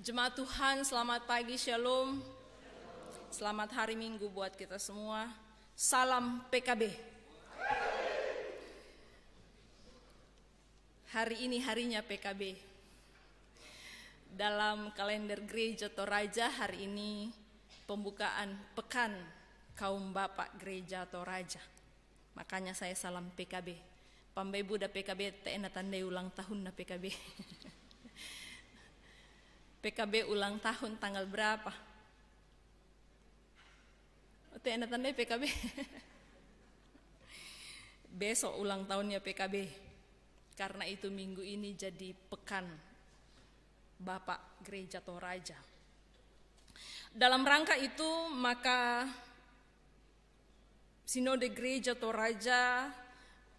Jemaat Tuhan, selamat pagi, shalom. Selamat hari Minggu buat kita semua. Salam PKB. Hari ini harinya PKB. Dalam kalender gereja Toraja hari ini pembukaan pekan kaum bapak gereja Toraja. Makanya saya salam PKB. Pambai Buddha PKB, tena tandai ulang tahun na PKB. PKB ulang tahun tanggal berapa? Oke, anda tanda PKB. Besok ulang tahunnya PKB. Karena itu minggu ini jadi pekan Bapak Gereja Toraja. Dalam rangka itu maka Sinode Gereja Toraja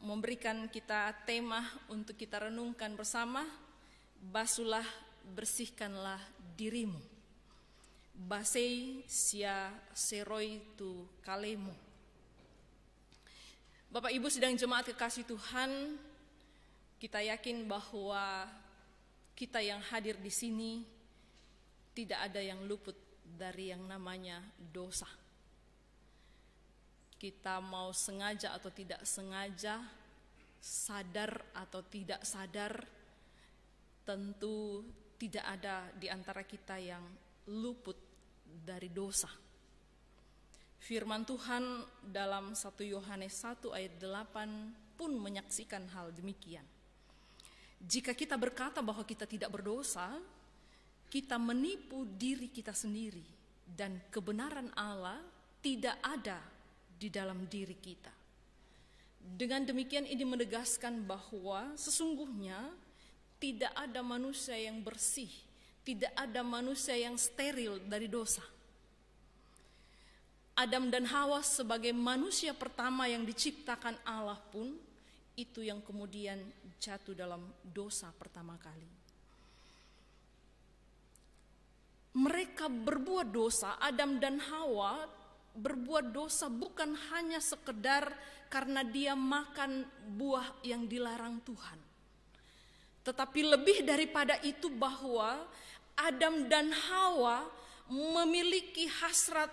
memberikan kita tema untuk kita renungkan bersama Basulah bersihkanlah dirimu. Basei sia seroi tu kalemu. Bapak Ibu sedang jemaat kekasih Tuhan, kita yakin bahwa kita yang hadir di sini tidak ada yang luput dari yang namanya dosa. Kita mau sengaja atau tidak sengaja, sadar atau tidak sadar, tentu tidak ada di antara kita yang luput dari dosa. Firman Tuhan dalam 1 Yohanes 1 ayat 8 pun menyaksikan hal demikian. Jika kita berkata bahwa kita tidak berdosa, kita menipu diri kita sendiri dan kebenaran Allah tidak ada di dalam diri kita. Dengan demikian ini menegaskan bahwa sesungguhnya tidak ada manusia yang bersih, tidak ada manusia yang steril dari dosa. Adam dan Hawa sebagai manusia pertama yang diciptakan Allah pun itu yang kemudian jatuh dalam dosa pertama kali. Mereka berbuat dosa, Adam dan Hawa berbuat dosa bukan hanya sekedar karena dia makan buah yang dilarang Tuhan tetapi lebih daripada itu bahwa Adam dan Hawa memiliki hasrat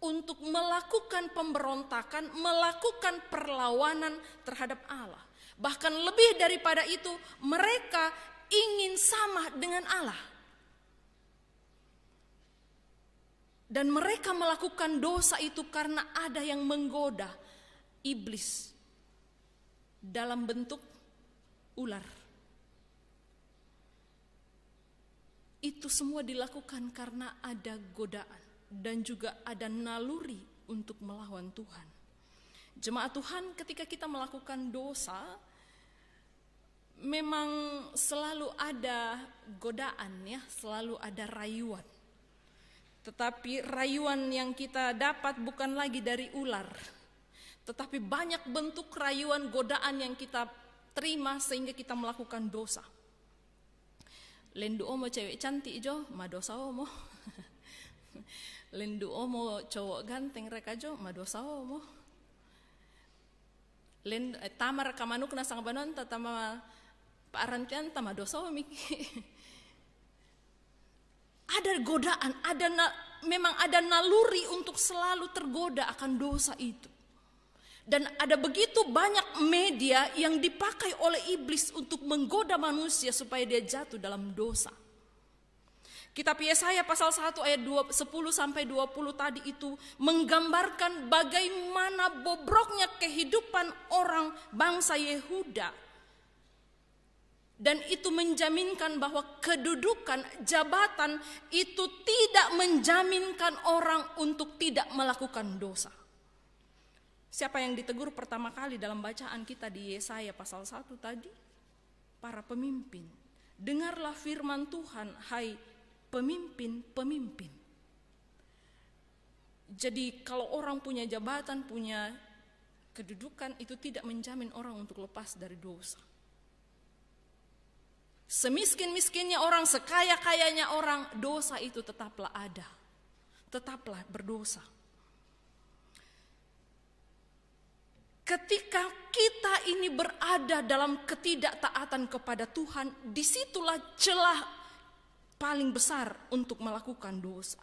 untuk melakukan pemberontakan, melakukan perlawanan terhadap Allah. Bahkan lebih daripada itu, mereka ingin sama dengan Allah. Dan mereka melakukan dosa itu karena ada yang menggoda iblis dalam bentuk ular. Itu semua dilakukan karena ada godaan dan juga ada naluri untuk melawan Tuhan. Jemaat Tuhan, ketika kita melakukan dosa, memang selalu ada godaan ya, selalu ada rayuan. Tetapi rayuan yang kita dapat bukan lagi dari ular, tetapi banyak bentuk rayuan godaan yang kita terima sehingga kita melakukan dosa lendu omo cewek cantik jo madosa mo. lendu omo cowok ganteng reka jo madosa omo len eh, tamar kamanuk na sang banon tatama paarancyan tama dosa omi ada godaan ada na, memang ada naluri untuk selalu tergoda akan dosa itu dan ada begitu banyak media yang dipakai oleh iblis untuk menggoda manusia supaya dia jatuh dalam dosa. Kitab Yesaya pasal 1 ayat 10 sampai 20 tadi itu menggambarkan bagaimana bobroknya kehidupan orang bangsa Yehuda. Dan itu menjaminkan bahwa kedudukan jabatan itu tidak menjaminkan orang untuk tidak melakukan dosa. Siapa yang ditegur pertama kali dalam bacaan kita di Yesaya pasal 1 tadi? Para pemimpin. Dengarlah firman Tuhan, hai pemimpin-pemimpin. Jadi kalau orang punya jabatan, punya kedudukan, itu tidak menjamin orang untuk lepas dari dosa. Semiskin-miskinnya orang, sekaya-kayanya orang, dosa itu tetaplah ada. Tetaplah berdosa. Ketika kita ini berada dalam ketidaktaatan kepada Tuhan, disitulah celah paling besar untuk melakukan dosa.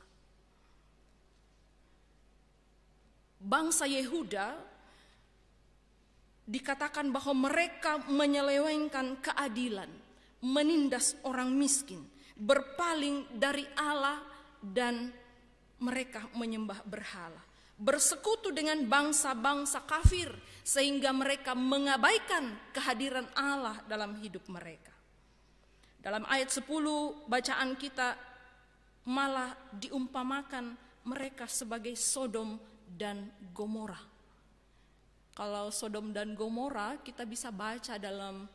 Bangsa Yehuda dikatakan bahwa mereka menyelewengkan keadilan, menindas orang miskin, berpaling dari Allah dan mereka menyembah berhala, bersekutu dengan bangsa-bangsa kafir sehingga mereka mengabaikan kehadiran Allah dalam hidup mereka. Dalam ayat 10 bacaan kita malah diumpamakan mereka sebagai Sodom dan Gomora. Kalau Sodom dan Gomora kita bisa baca dalam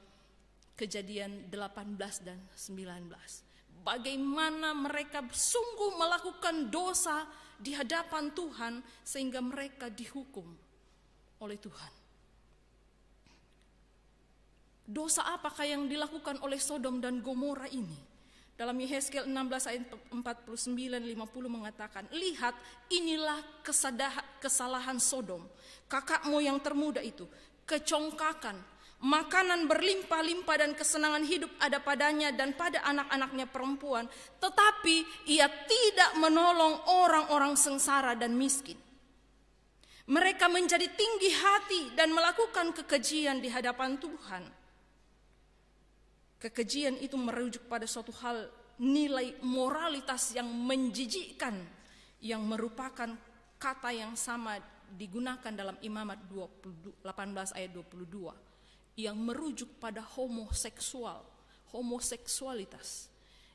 kejadian 18 dan 19 bagaimana mereka sungguh melakukan dosa di hadapan Tuhan sehingga mereka dihukum oleh Tuhan dosa apakah yang dilakukan oleh Sodom dan Gomora ini? Dalam Yehezkiel 16 ayat 49 50 mengatakan, "Lihat, inilah kesalahan Sodom, kakakmu yang termuda itu, kecongkakan, makanan berlimpah-limpah dan kesenangan hidup ada padanya dan pada anak-anaknya perempuan, tetapi ia tidak menolong orang-orang sengsara dan miskin." Mereka menjadi tinggi hati dan melakukan kekejian di hadapan Tuhan kekejian itu merujuk pada suatu hal nilai moralitas yang menjijikkan yang merupakan kata yang sama digunakan dalam Imamat 18 ayat 22 yang merujuk pada homoseksual, homoseksualitas.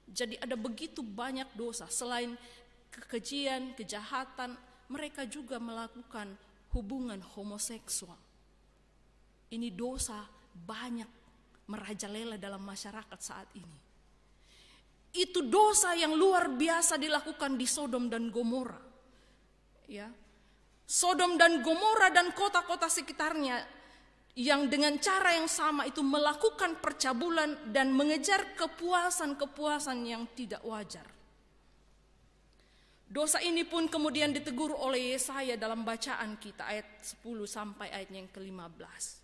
Jadi ada begitu banyak dosa selain kekejian, kejahatan, mereka juga melakukan hubungan homoseksual. Ini dosa banyak merajalela dalam masyarakat saat ini. Itu dosa yang luar biasa dilakukan di Sodom dan Gomora. Ya. Sodom dan Gomora dan kota-kota sekitarnya yang dengan cara yang sama itu melakukan percabulan dan mengejar kepuasan-kepuasan yang tidak wajar. Dosa ini pun kemudian ditegur oleh Yesaya dalam bacaan kita ayat 10 sampai ayat yang ke-15.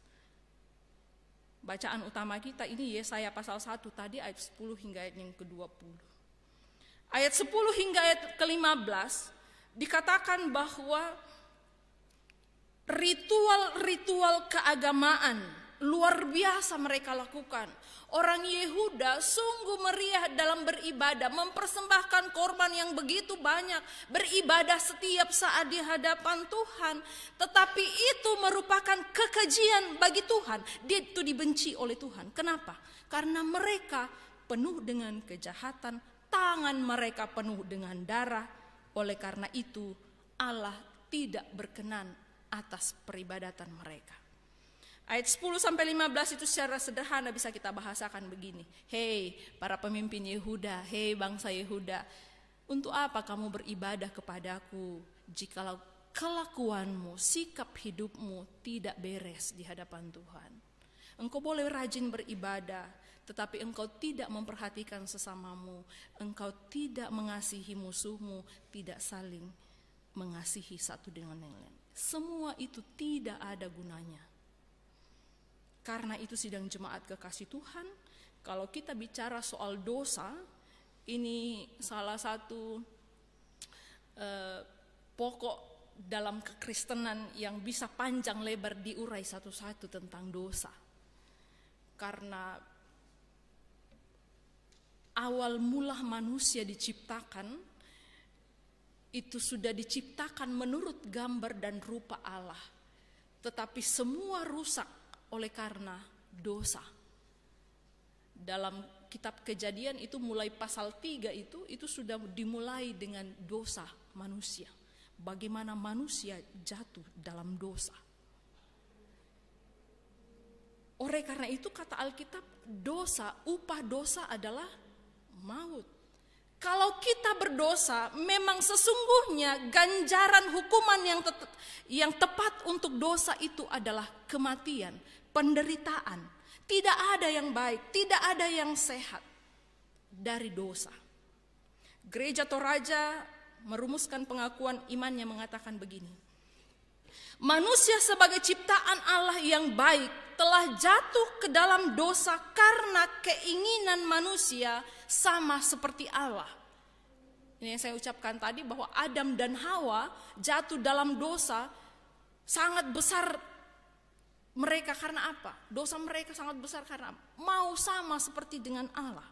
Bacaan utama kita ini Yesaya pasal 1 tadi ayat 10 hingga ayat yang ke-20. Ayat 10 hingga ayat ke-15 dikatakan bahwa ritual-ritual keagamaan luar biasa mereka lakukan. Orang Yehuda sungguh meriah dalam beribadah, mempersembahkan korban yang begitu banyak, beribadah setiap saat di hadapan Tuhan. Tetapi itu merupakan kekejian bagi Tuhan. Dia itu dibenci oleh Tuhan. Kenapa? Karena mereka penuh dengan kejahatan, tangan mereka penuh dengan darah. Oleh karena itu, Allah tidak berkenan atas peribadatan mereka. Ayat 10 sampai 15 itu secara sederhana bisa kita bahasakan begini. Hei, para pemimpin Yehuda, hei bangsa Yehuda, untuk apa kamu beribadah kepadaku jikalau kelakuanmu, sikap hidupmu tidak beres di hadapan Tuhan? Engkau boleh rajin beribadah, tetapi engkau tidak memperhatikan sesamamu, engkau tidak mengasihi musuhmu, tidak saling mengasihi satu dengan yang lain. Semua itu tidak ada gunanya karena itu sidang jemaat kekasih Tuhan, kalau kita bicara soal dosa, ini salah satu eh, pokok dalam kekristenan yang bisa panjang lebar diurai satu-satu tentang dosa. Karena awal mula manusia diciptakan itu sudah diciptakan menurut gambar dan rupa Allah. Tetapi semua rusak oleh karena dosa. Dalam kitab kejadian itu mulai pasal 3 itu, itu sudah dimulai dengan dosa manusia. Bagaimana manusia jatuh dalam dosa. Oleh karena itu kata Alkitab dosa, upah dosa adalah maut. Kalau kita berdosa, memang sesungguhnya ganjaran hukuman yang, tetap yang tepat untuk dosa itu adalah kematian penderitaan, tidak ada yang baik, tidak ada yang sehat dari dosa. Gereja Toraja merumuskan pengakuan imannya mengatakan begini. Manusia sebagai ciptaan Allah yang baik telah jatuh ke dalam dosa karena keinginan manusia sama seperti Allah. Ini yang saya ucapkan tadi bahwa Adam dan Hawa jatuh dalam dosa sangat besar mereka karena apa? Dosa mereka sangat besar karena mau sama seperti dengan Allah.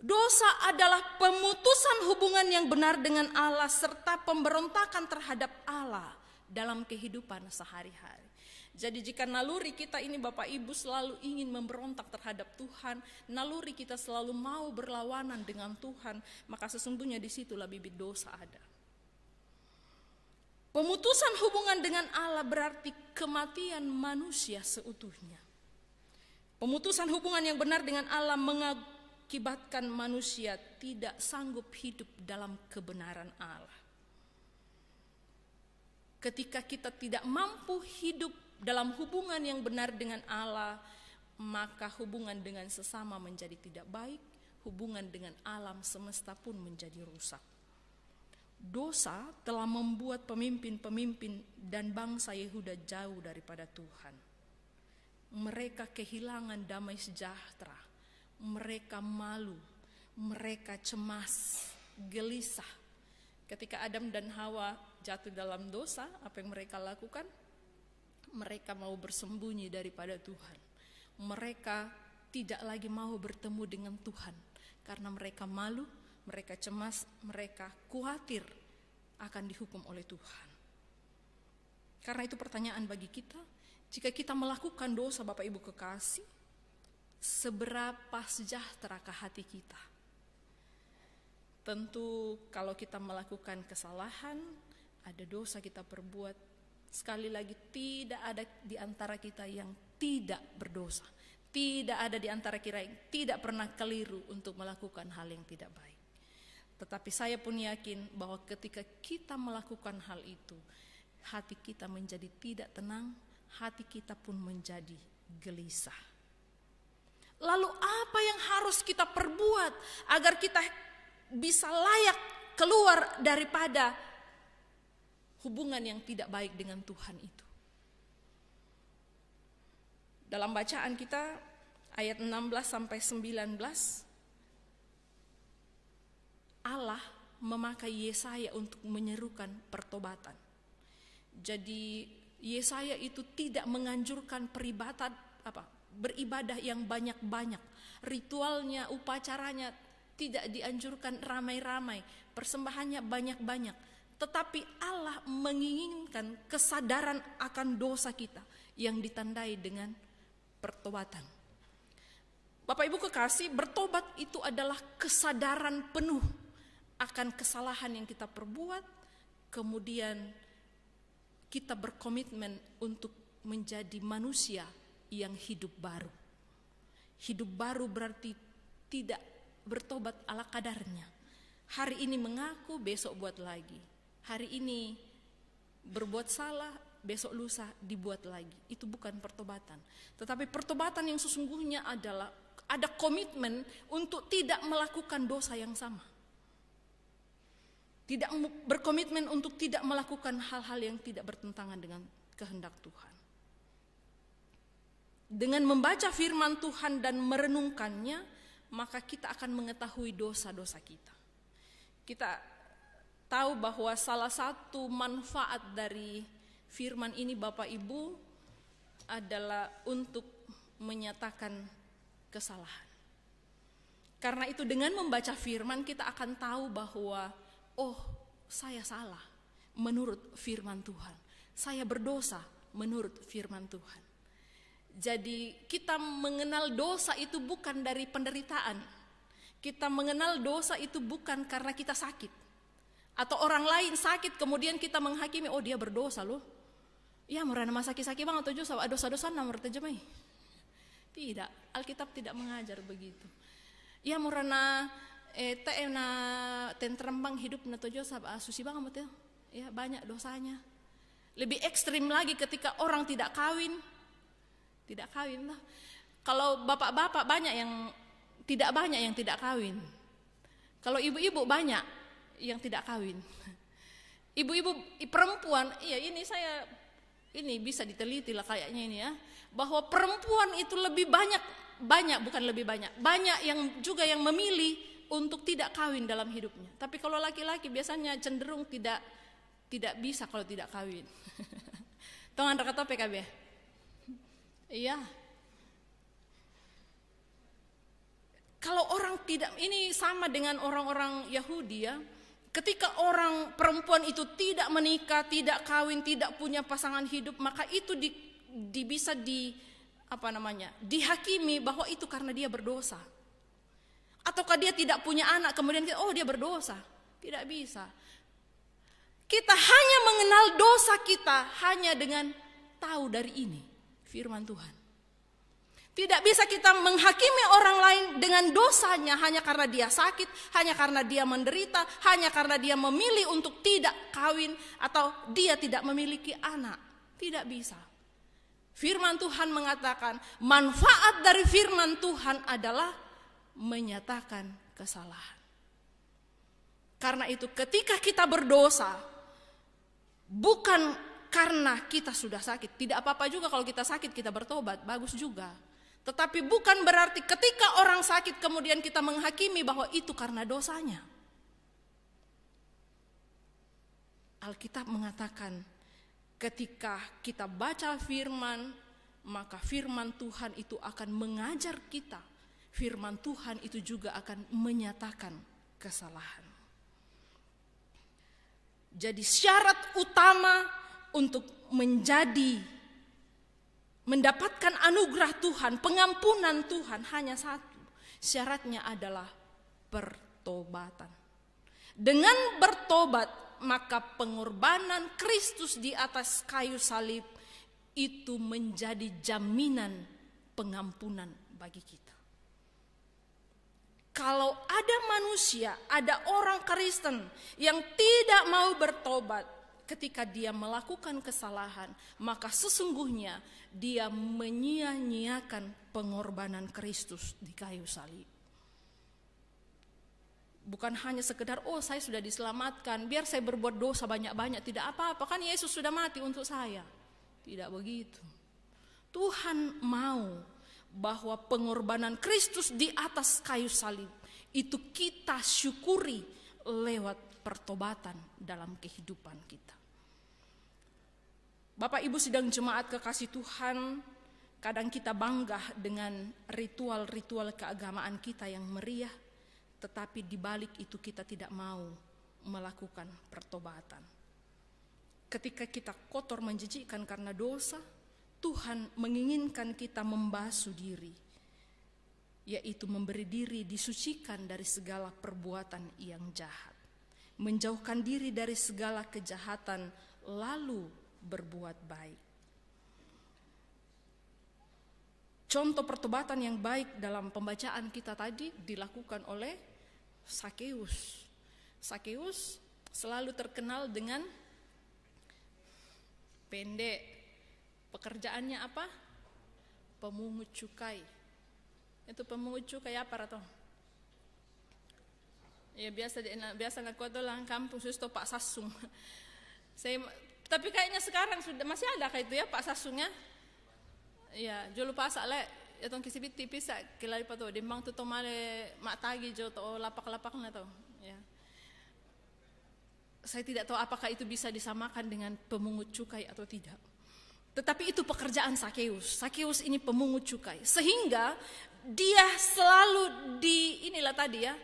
Dosa adalah pemutusan hubungan yang benar dengan Allah serta pemberontakan terhadap Allah dalam kehidupan sehari-hari. Jadi jika naluri kita ini Bapak Ibu selalu ingin memberontak terhadap Tuhan, naluri kita selalu mau berlawanan dengan Tuhan, maka sesungguhnya disitulah bibit dosa ada. Pemutusan hubungan dengan Allah berarti kematian manusia seutuhnya. Pemutusan hubungan yang benar dengan Allah mengakibatkan manusia tidak sanggup hidup dalam kebenaran Allah. Ketika kita tidak mampu hidup dalam hubungan yang benar dengan Allah, maka hubungan dengan sesama menjadi tidak baik, hubungan dengan alam semesta pun menjadi rusak. Dosa telah membuat pemimpin-pemimpin dan bangsa Yehuda jauh daripada Tuhan. Mereka kehilangan damai sejahtera, mereka malu, mereka cemas, gelisah. Ketika Adam dan Hawa jatuh dalam dosa, apa yang mereka lakukan? Mereka mau bersembunyi daripada Tuhan. Mereka tidak lagi mau bertemu dengan Tuhan karena mereka malu, mereka cemas, mereka khawatir akan dihukum oleh Tuhan. Karena itu pertanyaan bagi kita, jika kita melakukan dosa Bapak Ibu kekasih, seberapa sejahteraka hati kita? Tentu kalau kita melakukan kesalahan, ada dosa kita perbuat, sekali lagi tidak ada di antara kita yang tidak berdosa. Tidak ada di antara kita yang tidak pernah keliru untuk melakukan hal yang tidak baik. Tetapi saya pun yakin bahwa ketika kita melakukan hal itu, hati kita menjadi tidak tenang, hati kita pun menjadi gelisah. Lalu apa yang harus kita perbuat agar kita bisa layak keluar daripada hubungan yang tidak baik dengan Tuhan itu? Dalam bacaan kita ayat 16 sampai 19 Allah memakai Yesaya untuk menyerukan pertobatan. Jadi Yesaya itu tidak menganjurkan peribatan apa beribadah yang banyak-banyak, ritualnya, upacaranya tidak dianjurkan ramai-ramai, persembahannya banyak-banyak. Tetapi Allah menginginkan kesadaran akan dosa kita yang ditandai dengan pertobatan. Bapak Ibu kekasih, bertobat itu adalah kesadaran penuh akan kesalahan yang kita perbuat, kemudian kita berkomitmen untuk menjadi manusia yang hidup baru. Hidup baru berarti tidak bertobat ala kadarnya. Hari ini mengaku, besok buat lagi. Hari ini berbuat salah, besok lusa dibuat lagi. Itu bukan pertobatan. Tetapi pertobatan yang sesungguhnya adalah ada komitmen untuk tidak melakukan dosa yang sama tidak berkomitmen untuk tidak melakukan hal-hal yang tidak bertentangan dengan kehendak Tuhan. Dengan membaca firman Tuhan dan merenungkannya, maka kita akan mengetahui dosa-dosa kita. Kita tahu bahwa salah satu manfaat dari firman ini Bapak Ibu adalah untuk menyatakan kesalahan. Karena itu dengan membaca firman kita akan tahu bahwa oh saya salah menurut firman Tuhan. Saya berdosa menurut firman Tuhan. Jadi kita mengenal dosa itu bukan dari penderitaan. Kita mengenal dosa itu bukan karena kita sakit. Atau orang lain sakit kemudian kita menghakimi, oh dia berdosa loh. Ya merana masa kisaki bang atau dosa dosa-dosa namur tejemai. Tidak, Alkitab tidak mengajar begitu. Ya murana eta tentrem bang hidup na tojo ah, susi bang itu ya banyak dosanya lebih ekstrim lagi ketika orang tidak kawin tidak kawin lah kalau bapak-bapak banyak yang tidak banyak yang tidak kawin kalau ibu-ibu banyak yang tidak kawin ibu-ibu perempuan iya ini saya ini bisa diteliti lah kayaknya ini ya bahwa perempuan itu lebih banyak banyak bukan lebih banyak banyak yang juga yang memilih untuk tidak kawin dalam hidupnya. Tapi kalau laki-laki biasanya cenderung tidak tidak bisa kalau tidak kawin. Tolong anda kata PKB. Iya. Kalau orang tidak ini sama dengan orang-orang Yahudi ya. Ketika orang perempuan itu tidak menikah, tidak kawin, tidak punya pasangan hidup, maka itu di, di bisa di apa namanya? dihakimi bahwa itu karena dia berdosa. Ataukah dia tidak punya anak kemudian kita, oh dia berdosa? Tidak bisa. Kita hanya mengenal dosa kita hanya dengan tahu dari ini firman Tuhan. Tidak bisa kita menghakimi orang lain dengan dosanya hanya karena dia sakit, hanya karena dia menderita, hanya karena dia memilih untuk tidak kawin atau dia tidak memiliki anak. Tidak bisa. Firman Tuhan mengatakan, manfaat dari firman Tuhan adalah menyatakan kesalahan. Karena itu, ketika kita berdosa, bukan karena kita sudah sakit, tidak apa-apa juga kalau kita sakit, kita bertobat, bagus juga. Tetapi bukan berarti ketika orang sakit, kemudian kita menghakimi bahwa itu karena dosanya. Alkitab mengatakan, ketika kita baca firman, maka firman Tuhan itu akan mengajar kita firman Tuhan itu juga akan menyatakan kesalahan. Jadi syarat utama untuk menjadi mendapatkan anugerah Tuhan, pengampunan Tuhan hanya satu. Syaratnya adalah pertobatan. Dengan bertobat, maka pengorbanan Kristus di atas kayu salib itu menjadi jaminan pengampunan bagi kita. Kalau ada manusia, ada orang Kristen yang tidak mau bertobat ketika dia melakukan kesalahan, maka sesungguhnya dia menyia-nyiakan pengorbanan Kristus di kayu salib. Bukan hanya sekedar, oh saya sudah diselamatkan, biar saya berbuat dosa banyak-banyak, tidak apa-apa, kan Yesus sudah mati untuk saya. Tidak begitu. Tuhan mau bahwa pengorbanan Kristus di atas kayu salib itu kita syukuri lewat pertobatan dalam kehidupan kita. Bapak Ibu sidang jemaat kekasih Tuhan, kadang kita bangga dengan ritual-ritual keagamaan kita yang meriah, tetapi di balik itu kita tidak mau melakukan pertobatan. Ketika kita kotor menjijikkan karena dosa, Tuhan menginginkan kita membasuh diri, yaitu memberi diri disucikan dari segala perbuatan yang jahat, menjauhkan diri dari segala kejahatan, lalu berbuat baik. Contoh pertobatan yang baik dalam pembacaan kita tadi dilakukan oleh Sakeus. Sakeus selalu terkenal dengan pendek, Pekerjaannya apa? Pemungut cukai. Itu pemungut cukai apa rata? Ya biasa di nah, biasa nak kuat lah kampung susu Pak Sasung. Saya tapi kayaknya sekarang sudah masih ada kayak itu ya Pak Sasungnya. Ya, julu pasak ya yatong bit tipis sa kilay pa to dimbang to tomale tagi jo to lapak-lapak na to ya saya tidak tahu apakah itu bisa disamakan dengan pemungut cukai atau tidak tetapi itu pekerjaan Sakeus. Sakeus ini pemungut cukai. Sehingga dia selalu di inilah tadi ya.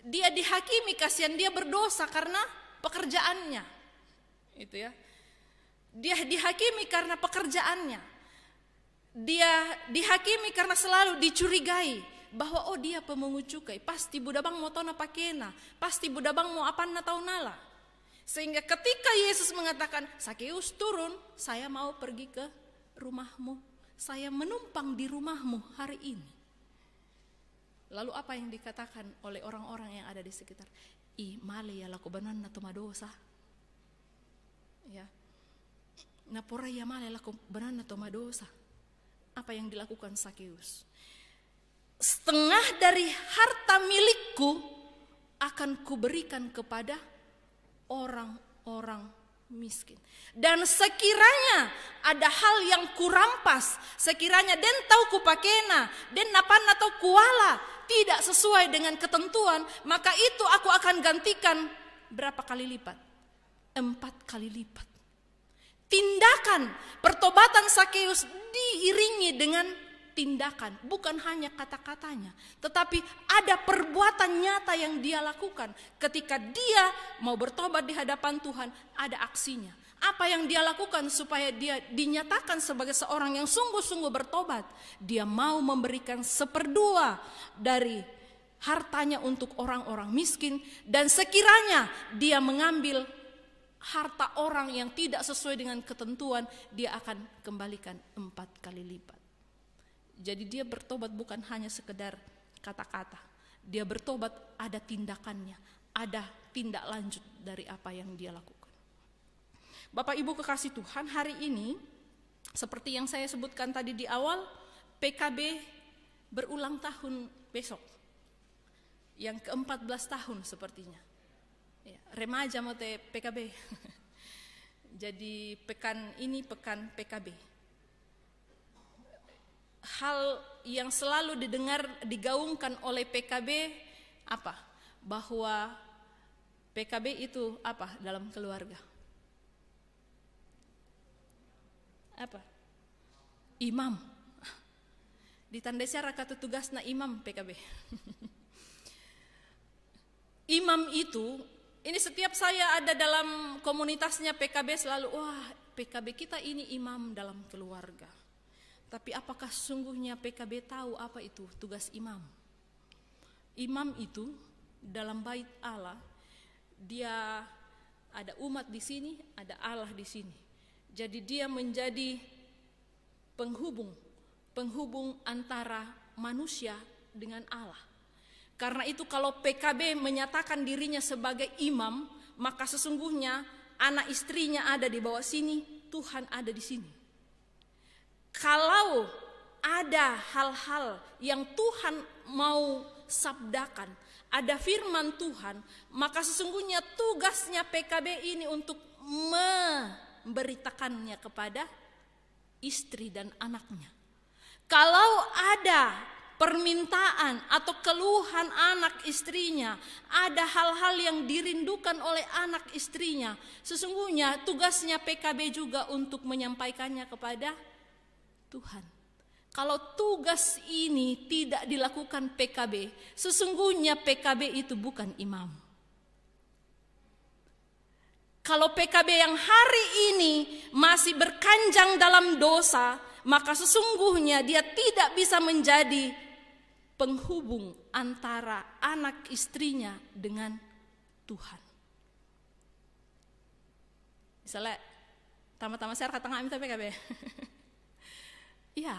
Dia dihakimi kasihan dia berdosa karena pekerjaannya. Itu ya. Dia dihakimi karena pekerjaannya. Dia dihakimi karena selalu dicurigai bahwa oh dia pemungut cukai, pasti budabang mau tau napa kena pasti budabang mau apa na tau nala. Sehingga ketika Yesus mengatakan, Sakeus turun, saya mau pergi ke rumahmu. Saya menumpang di rumahmu hari ini. Lalu apa yang dikatakan oleh orang-orang yang ada di sekitar? I male ya na natuma dosa. Ya. Napora ya male lakubanan natuma dosa. Apa yang dilakukan Sakeus? Setengah dari harta milikku akan kuberikan kepada orang-orang miskin. Dan sekiranya ada hal yang kurampas, sekiranya den tahu kupakena, den napan atau kuala tidak sesuai dengan ketentuan, maka itu aku akan gantikan berapa kali lipat? Empat kali lipat. Tindakan pertobatan Sakeus diiringi dengan tindakan, bukan hanya kata-katanya, tetapi ada perbuatan nyata yang dia lakukan. Ketika dia mau bertobat di hadapan Tuhan, ada aksinya. Apa yang dia lakukan supaya dia dinyatakan sebagai seorang yang sungguh-sungguh bertobat? Dia mau memberikan seperdua dari hartanya untuk orang-orang miskin, dan sekiranya dia mengambil harta orang yang tidak sesuai dengan ketentuan, dia akan kembalikan empat kali lipat. Jadi dia bertobat bukan hanya sekedar kata-kata. Dia bertobat ada tindakannya, ada tindak lanjut dari apa yang dia lakukan. Bapak Ibu kekasih Tuhan, hari ini seperti yang saya sebutkan tadi di awal, PKB berulang tahun besok. Yang ke-14 tahun sepertinya. Ya, remaja mau PKB. Jadi pekan ini pekan PKB hal yang selalu didengar digaungkan oleh PKB apa? Bahwa PKB itu apa dalam keluarga? Apa? Imam. Ditandai secara kata tugas na imam PKB. imam itu ini setiap saya ada dalam komunitasnya PKB selalu wah PKB kita ini imam dalam keluarga tapi apakah sungguhnya PKB tahu apa itu tugas imam? Imam itu dalam bait Allah dia ada umat di sini, ada Allah di sini. Jadi dia menjadi penghubung, penghubung antara manusia dengan Allah. Karena itu kalau PKB menyatakan dirinya sebagai imam, maka sesungguhnya anak istrinya ada di bawah sini, Tuhan ada di sini. Kalau ada hal-hal yang Tuhan mau sabdakan, ada firman Tuhan, maka sesungguhnya tugasnya PKB ini untuk memberitakannya kepada istri dan anaknya. Kalau ada permintaan atau keluhan anak istrinya, ada hal-hal yang dirindukan oleh anak istrinya, sesungguhnya tugasnya PKB juga untuk menyampaikannya kepada Tuhan. Kalau tugas ini tidak dilakukan PKB, sesungguhnya PKB itu bukan imam. Kalau PKB yang hari ini masih berkanjang dalam dosa, maka sesungguhnya dia tidak bisa menjadi penghubung antara anak istrinya dengan Tuhan. Misalnya, tama-tama saya kata ngamit PKB. Ya,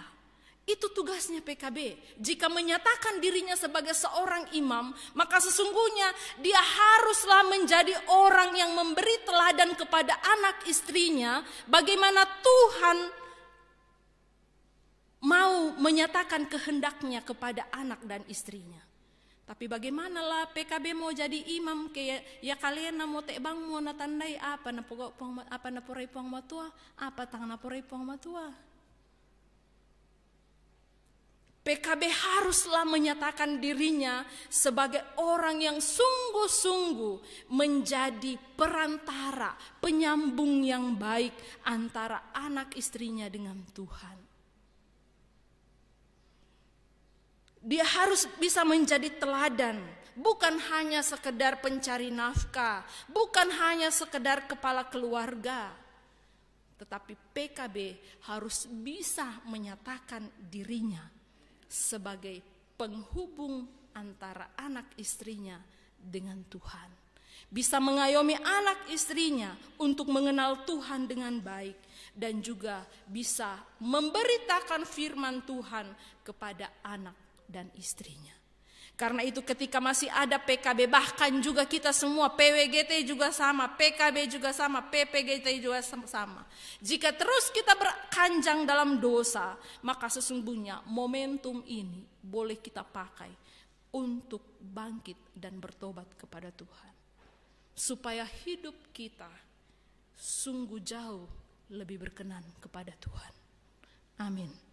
itu tugasnya PKB. Jika menyatakan dirinya sebagai seorang imam, maka sesungguhnya dia haruslah menjadi orang yang memberi teladan kepada anak istrinya bagaimana Tuhan mau menyatakan kehendaknya kepada anak dan istrinya. Tapi bagaimanalah PKB mau jadi imam kayak ya kalian mau bang mau natandai apa na apa na porei matua apa tang na porei pong matua PKB haruslah menyatakan dirinya sebagai orang yang sungguh-sungguh menjadi perantara, penyambung yang baik antara anak istrinya dengan Tuhan. Dia harus bisa menjadi teladan, bukan hanya sekedar pencari nafkah, bukan hanya sekedar kepala keluarga, tetapi PKB harus bisa menyatakan dirinya sebagai penghubung antara anak istrinya dengan Tuhan. Bisa mengayomi anak istrinya untuk mengenal Tuhan dengan baik dan juga bisa memberitakan firman Tuhan kepada anak dan istrinya. Karena itu ketika masih ada PKB, bahkan juga kita semua, PWGT juga sama, PKB juga sama, PPGT juga sama. Jika terus kita berkanjang dalam dosa, maka sesungguhnya momentum ini boleh kita pakai untuk bangkit dan bertobat kepada Tuhan. Supaya hidup kita sungguh jauh lebih berkenan kepada Tuhan. Amin.